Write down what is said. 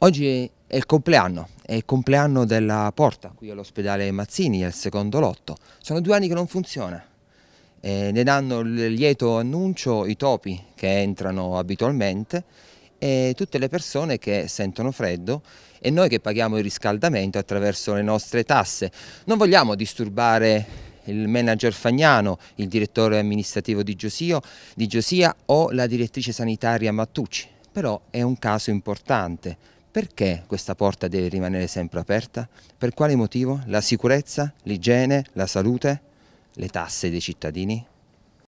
Oggi è il compleanno, è il compleanno della porta qui all'ospedale Mazzini, al secondo lotto. Sono due anni che non funziona. Eh, ne danno il lieto annuncio i topi che entrano abitualmente e tutte le persone che sentono freddo e noi che paghiamo il riscaldamento attraverso le nostre tasse. Non vogliamo disturbare il manager Fagnano, il direttore amministrativo di, Giosio, di Giosia o la direttrice sanitaria Mattucci, però è un caso importante perché questa porta deve rimanere sempre aperta? Per quale motivo? La sicurezza, l'igiene, la salute, le tasse dei cittadini?